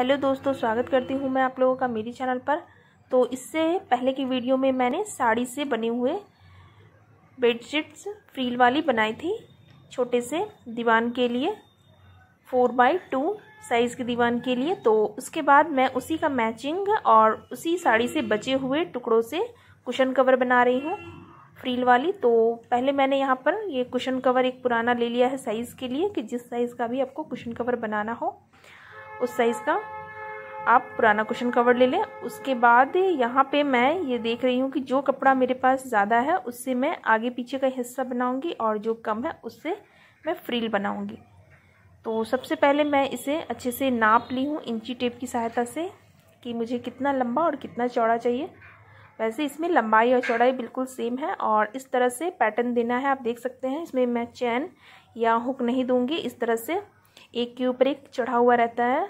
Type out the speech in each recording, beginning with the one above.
hello दोस्तों स्वागत करती हूँ मैं आप लोगों का मेरी चैनल पर तो इससे पहले की वीडियो में मैंने साड़ी से बने हुए बेडशीट्स फ्रील वाली बनाई थी छोटे से दीवान के लिए फोर बाई टू साइज़ के दीवान के लिए तो उसके बाद मैं उसी का मैचिंग और उसी साड़ी से बचे हुए टुकड़ों से कुशन कवर बना रही हूँ फ्रील वाली तो पहले मैंने यहाँ पर ये कुशन कवर एक पुराना ले लिया है साइज़ के लिए कि जिस साइज़ का भी आपको कुशन कवर बनाना हो उस साइज़ का आप पुराना कुशन कवर ले लें उसके बाद यहाँ पे मैं ये देख रही हूँ कि जो कपड़ा मेरे पास ज़्यादा है उससे मैं आगे पीछे का हिस्सा बनाऊँगी और जो कम है उससे मैं फ्रील बनाऊँगी तो सबसे पहले मैं इसे अच्छे से नाप ली हूँ इंची टेप की सहायता से कि मुझे कितना लंबा और कितना चौड़ा चाहिए वैसे इसमें लंबाई और चौड़ाई बिल्कुल सेम है और इस तरह से पैटर्न देना है आप देख सकते हैं इसमें मैं चैन या हुक नहीं दूंगी इस तरह से एक के ऊपर एक चढ़ा हुआ रहता है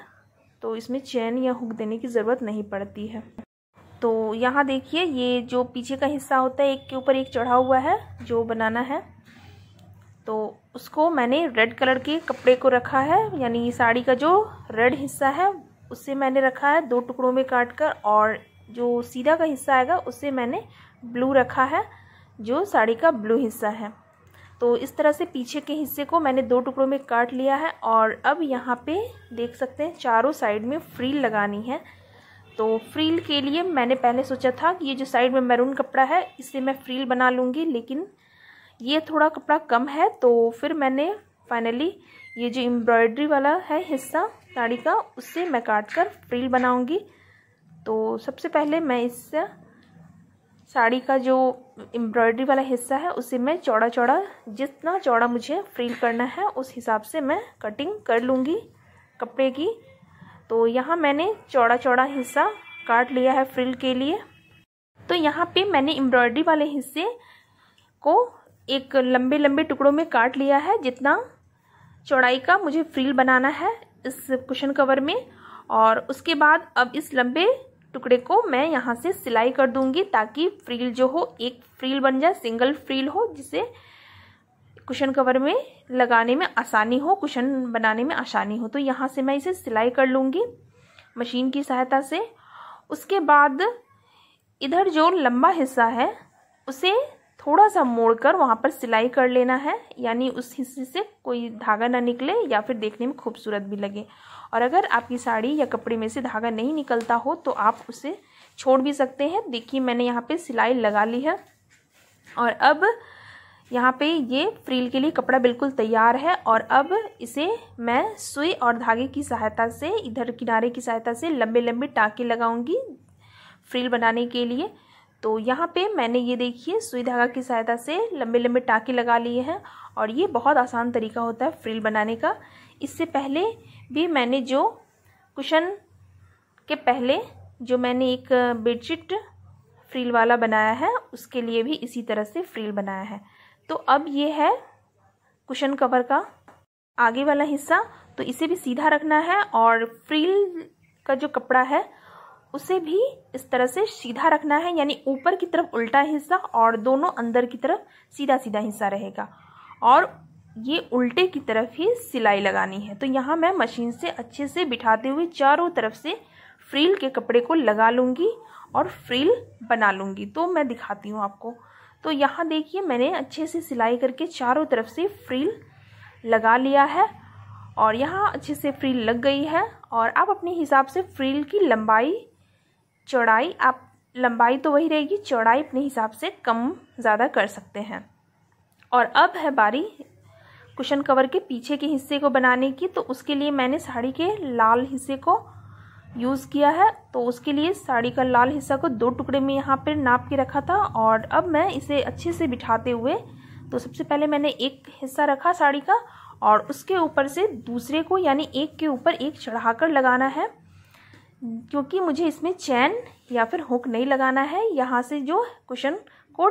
तो इसमें चैन या हुक देने की ज़रूरत नहीं पड़ती है तो यहाँ देखिए ये जो पीछे का हिस्सा होता है एक के ऊपर एक चढ़ा हुआ है जो बनाना है तो उसको मैंने रेड कलर के कपड़े को रखा है यानी साड़ी का जो रेड हिस्सा है उससे मैंने रखा है दो टुकड़ों में काट कर और जो सीधा का हिस्सा आएगा उससे मैंने ब्लू रखा है जो साड़ी का ब्लू हिस्सा है तो इस तरह से पीछे के हिस्से को मैंने दो टुकड़ों में काट लिया है और अब यहाँ पे देख सकते हैं चारों साइड में फ्रील लगानी है तो फ्रील के लिए मैंने पहले सोचा था कि ये जो साइड में मैरून कपड़ा है इससे मैं फ्रील बना लूँगी लेकिन ये थोड़ा कपड़ा कम है तो फिर मैंने फाइनली ये जो एम्ब्रॉयड्री वाला है हिस्सा साड़ी का उससे मैं काट कर फ्रील बनाऊँगी तो सबसे पहले मैं इससे साड़ी का जो एम्ब्रॉयडरी वाला हिस्सा है उसे मैं चौड़ा चौड़ा जितना चौड़ा मुझे फ्रील करना है उस हिसाब से मैं कटिंग कर लूँगी कपड़े की तो यहाँ मैंने चौड़ा चौड़ा हिस्सा काट लिया है फ्रिल के लिए तो यहाँ पे मैंने एम्ब्रॉयडरी वाले हिस्से को एक लंबे लंबे टुकड़ों में काट लिया है जितना चौड़ाई का मुझे फ्रिल बनाना है इस कुशन कवर में और उसके बाद अब इस लंबे टुकड़े को मैं यहाँ से सिलाई कर दूंगी ताकि फ्रील जो हो एक फ्रील बन जाए सिंगल फ्रील हो जिसे कुशन कवर में लगाने में आसानी हो कुशन बनाने में आसानी हो तो यहाँ से मैं इसे सिलाई कर लूँगी मशीन की सहायता से उसके बाद इधर जो लंबा हिस्सा है उसे थोड़ा सा मोड़ कर वहाँ पर सिलाई कर लेना है यानी उस हिस्से से कोई धागा ना निकले या फिर देखने में खूबसूरत भी लगे और अगर आपकी साड़ी या कपड़े में से धागा नहीं निकलता हो तो आप उसे छोड़ भी सकते हैं देखिए मैंने यहाँ पे सिलाई लगा ली है और अब यहाँ पे ये फ्रील के लिए कपड़ा बिल्कुल तैयार है और अब इसे मैं सुई और धागे की सहायता से इधर किनारे की सहायता से लंबे लंबे टाँके लगाऊँगी फ्रील बनाने के लिए तो यहाँ पे मैंने ये देखिए सुई धागा की सहायता से लंबे लंबे टाँके लगा लिए हैं और ये बहुत आसान तरीका होता है फ्रिल बनाने का इससे पहले भी मैंने जो कुशन के पहले जो मैंने एक बेडशीट फ्रिल वाला बनाया है उसके लिए भी इसी तरह से फ्रिल बनाया है तो अब ये है कुशन कवर का आगे वाला हिस्सा तो इसे भी सीधा रखना है और फ्रिल का जो कपड़ा है उसे भी इस तरह से सीधा रखना है यानी ऊपर की तरफ उल्टा हिस्सा और दोनों अंदर की तरफ सीधा सीधा हिस्सा रहेगा और ये उल्टे की तरफ ही सिलाई लगानी है तो यहाँ मैं मशीन से अच्छे से बिठाते हुए चारों तरफ से फ्रील के कपड़े को लगा लूँगी और फ्रील बना लूँगी तो मैं दिखाती हूँ आपको तो यहाँ देखिए मैंने अच्छे से सिलाई करके चारों तरफ से फ्रील लगा लिया है और यहाँ अच्छे से फ्रील लग गई है और आप अपने हिसाब से फ्रील की लंबाई चौड़ाई आप लंबाई तो वही रहेगी चौड़ाई अपने हिसाब से कम ज़्यादा कर सकते हैं और अब है बारी कुशन कवर के पीछे के हिस्से को बनाने की तो उसके लिए मैंने साड़ी के लाल हिस्से को यूज़ किया है तो उसके लिए साड़ी का लाल हिस्सा को दो टुकड़े में यहाँ पर नाप के रखा था और अब मैं इसे अच्छे से बिठाते हुए तो सबसे पहले मैंने एक हिस्सा रखा साड़ी का और उसके ऊपर से दूसरे को यानी एक के ऊपर एक चढ़ाकर लगाना है क्योंकि मुझे इसमें चैन या फिर हुक नहीं लगाना है यहाँ से जो कुशन को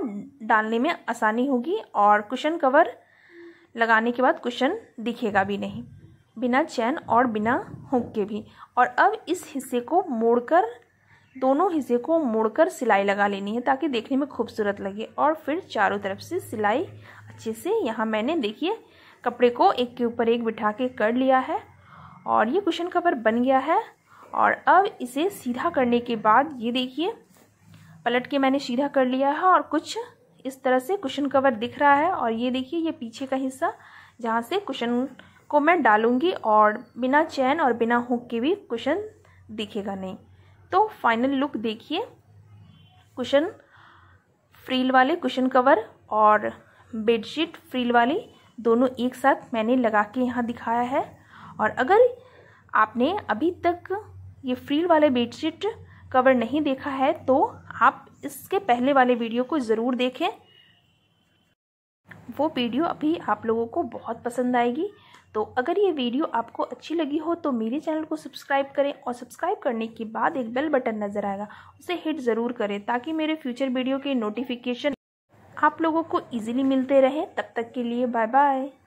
डालने में आसानी होगी और कुशन कवर लगाने के बाद कुशन दिखेगा भी नहीं बिना चैन और बिना हुक के भी और अब इस हिस्से को मोड़कर दोनों हिस्से को मोड़कर सिलाई लगा लेनी है ताकि देखने में खूबसूरत लगे और फिर चारों तरफ से सिलाई अच्छे से यहाँ मैंने देखिए कपड़े को एक के ऊपर एक बिठा के कर लिया है और ये कुशन कवर बन गया है और अब इसे सीधा करने के बाद ये देखिए पलट के मैंने सीधा कर लिया है और कुछ इस तरह से कुशन कवर दिख रहा है और ये देखिए ये पीछे का हिस्सा जहाँ से कुशन को मैं डालूँगी और बिना चैन और बिना हुक के भी कुशन दिखेगा नहीं तो फाइनल लुक देखिए कुशन फ्रील वाले कुशन कवर और बेडशीट फ्रील वाली दोनों एक साथ मैंने लगा के यहाँ दिखाया है और अगर आपने अभी तक ये फ्रील वाले बेडशीट कवर नहीं देखा है तो आप इसके पहले वाले वीडियो को ज़रूर देखें वो वीडियो अभी आप लोगों को बहुत पसंद आएगी तो अगर ये वीडियो आपको अच्छी लगी हो तो मेरे चैनल को सब्सक्राइब करें और सब्सक्राइब करने के बाद एक बेल बटन नज़र आएगा उसे हिट ज़रूर करें ताकि मेरे फ्यूचर वीडियो के नोटिफिकेशन आप लोगों को इजीली मिलते रहें तब तक के लिए बाय बाय